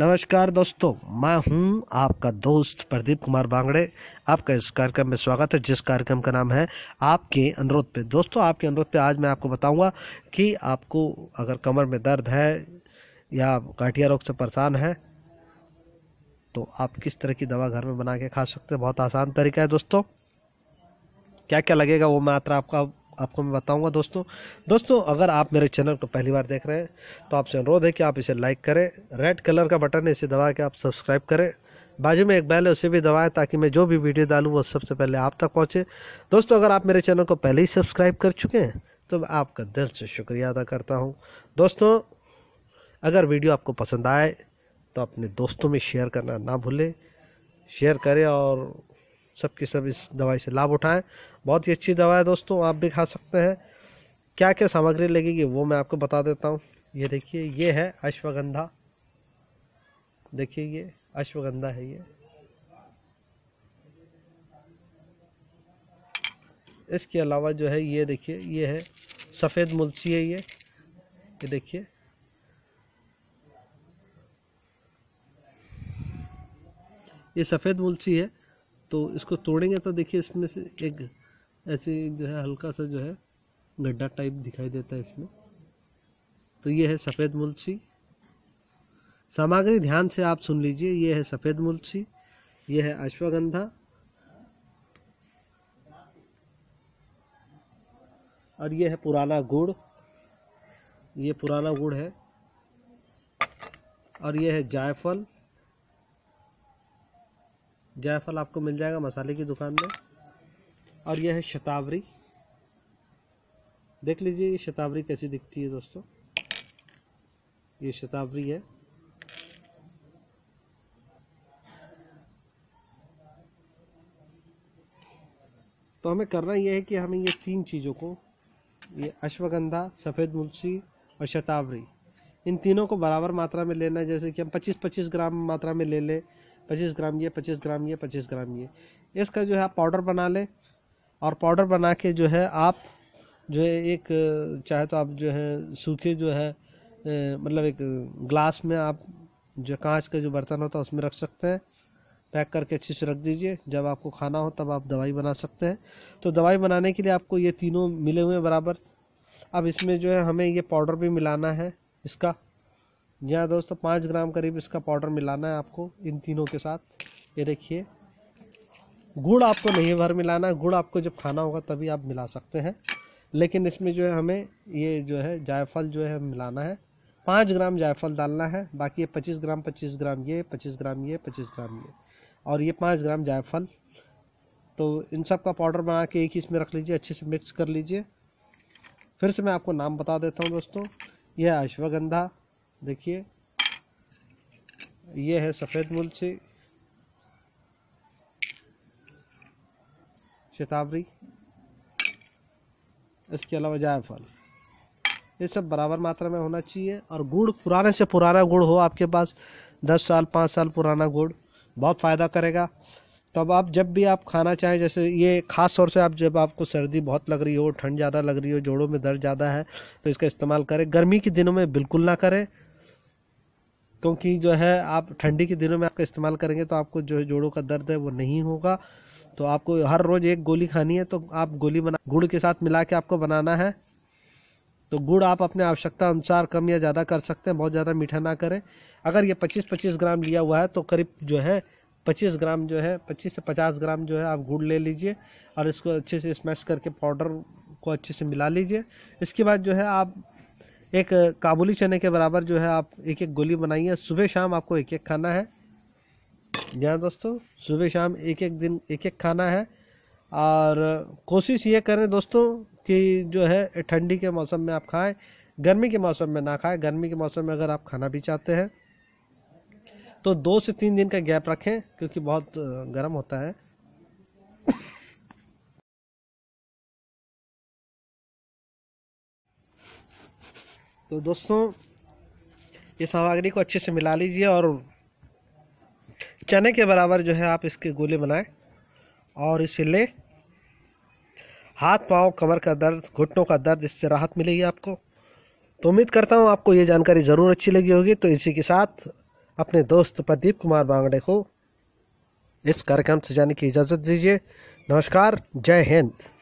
नमस्कार दोस्तों मैं हूं आपका दोस्त प्रदीप कुमार बांगड़े आपका इस कार्यक्रम में स्वागत है जिस कार्यक्रम का नाम है आपके अनुरोध पे दोस्तों आपके अनुरोध पे आज मैं आपको बताऊंगा कि आपको अगर कमर में दर्द है या गाठिया रोग से परेशान है तो आप किस तरह की दवा घर में बना के खा सकते हैं बहुत आसान तरीका है दोस्तों क्या क्या लगेगा वो मात्रा आपका आपको मैं बताऊंगा दोस्तों दोस्तों अगर आप मेरे चैनल को पहली बार देख रहे हैं तो आपसे अनुरोध है कि आप इसे लाइक करें रेड कलर का बटन इसे दबा के आप सब्सक्राइब करें बाजू में एक बैल है उसे भी दबाएं ताकि मैं जो भी वीडियो डालूँ वो सबसे पहले आप तक पहुँचे दोस्तों अगर आप मेरे चैनल को पहले ही सब्सक्राइब कर चुके हैं तो मैं आपका दिल से शुक्रिया अदा करता हूँ दोस्तों अगर वीडियो आपको पसंद आए तो अपने दोस्तों में शेयर करना ना भूलें शेयर करें और सबकी सब इस दवाई से लाभ उठाएं बहुत ही अच्छी दवा है दोस्तों आप भी खा सकते हैं क्या क्या सामग्री लगेगी वो मैं आपको बता देता हूँ ये देखिए ये है अश्वगंधा देखिए ये अश्वगंधा है ये इसके अलावा जो है ये देखिए ये है सफ़ेद मुलसी है ये ये देखिए ये सफ़ेद मुलसी है तो इसको तोड़ेंगे तो देखिए इसमें से एक ऐसे जो है हल्का सा जो है गड्ढा टाइप दिखाई देता है इसमें तो ये है सफ़ेद मुलसी सामग्री ध्यान से आप सुन लीजिए ये है सफ़ेद मुलसी ये है अश्वगंधा और ये है पुराना गुड़ ये पुराना गुड़ है और ये है जायफल जायफल आपको मिल जाएगा मसाले की दुकान में और यह है शतावरी देख लीजिए ये शतावरी कैसी दिखती है दोस्तों ये शतावरी है तो हमें करना यह है कि हमें ये तीन चीज़ों को ये अश्वगंधा सफ़ेद मुलसी और शतावरी इन तीनों को बराबर मात्रा में लेना है जैसे कि हम 25-25 ग्राम मात्रा में ले लें पच्चीस ग्राम ये पच्चीस ग्राम ये पच्चीस ग्राम ये इसका जो है आप पाउडर बना लें और पाउडर बना के जो है आप जो है एक चाहे तो आप जो है सूखे जो है मतलब एक ग्लास में आप जो कांच का जो बर्तन होता है उसमें रख सकते हैं पैक करके अच्छे से रख दीजिए जब आपको खाना हो तब आप दवाई बना सकते हैं तो दवाई बनाने के लिए आपको ये तीनों मिले हुए हैं बराबर अब इसमें जो है हमें ये पाउडर भी मिलाना है इसका यहाँ दोस्तों पाँच ग्राम करीब इसका पाउडर मिलाना है आपको इन तीनों के साथ ये देखिए गुड़ आपको नहीं भर मिलाना है गुड़ आपको जब खाना होगा तभी आप मिला सकते हैं लेकिन इसमें जो है हमें ये जो है जायफल जो है मिलाना है पाँच ग्राम जायफल डालना है बाकी ये पच्चीस ग्राम पच्चीस ग्राम ये पच्चीस ग्राम ये पच्चीस ग्राम ये और ये पाँच ग्राम जायफल तो इन सब का पाउडर बना के एक ही इसमें रख लीजिए अच्छे से मिक्स कर लीजिए फिर से मैं आपको नाम बता देता हूँ दोस्तों यह अश्वगंधा देखिए ये है सफ़ेद मुलसी शताबरी इसके अलावा जायफल ये सब बराबर मात्रा में होना चाहिए और गुड़ पुराने से पुराना गुड़ हो आपके पास दस साल पाँच साल पुराना गुड़ बहुत फ़ायदा करेगा तब आप जब भी आप खाना चाहें जैसे ये ख़ास तौर से आप जब आपको सर्दी बहुत लग रही हो ठंड ज़्यादा लग रही हो जोड़ों में दर्द ज़्यादा है तो इसका इस्तेमाल करें गर्मी के दिनों में बिल्कुल ना करें क्योंकि जो है आप ठंडी के दिनों में आपका इस्तेमाल करेंगे तो आपको जो है जोड़ों का दर्द है वो नहीं होगा तो आपको हर रोज़ एक गोली खानी है तो आप गोली बना गुड़ के साथ मिला के आपको बनाना है तो गुड़ आप अपने आवश्यकता अनुसार कम या ज़्यादा कर सकते हैं बहुत ज़्यादा मीठा ना करें अगर ये 25-25 ग्राम लिया हुआ है तो करीब जो है 25 ग्राम जो है 25 से 50 ग्राम जो है आप गुड़ ले लीजिए और इसको अच्छे से स्मैश करके पाउडर को अच्छे से मिला लीजिए इसके बाद जो है आप एक काबुली चने के बराबर जो है आप एक एक गोली बनाइए सुबह शाम आपको एक एक खाना है जहाँ दोस्तों सुबह शाम एक एक दिन एक एक खाना है और कोशिश ये करें दोस्तों कि जो है ठंडी के मौसम में आप खाएं गर्मी के मौसम में ना खाएं गर्मी के मौसम में अगर आप खाना भी चाहते हैं तो दो से तीन दिन का गैप रखें क्योंकि बहुत गर्म होता है तो दोस्तों ये सामग्री को अच्छे से मिला लीजिए और चने के बराबर जो है आप इसके गोले बनाएं और इसे ले हाथ पाँव कमर का दर्द घुटनों का दर्द इससे राहत मिलेगी आपको तो उम्मीद करता हूँ आपको ये जानकारी ज़रूर अच्छी लगी होगी तो इसी के साथ अपने दोस्त प्रदीप कुमार बांगड़े को इस कार्यक्रम से जाने की इजाज़त दीजिए नमस्कार जय हिंद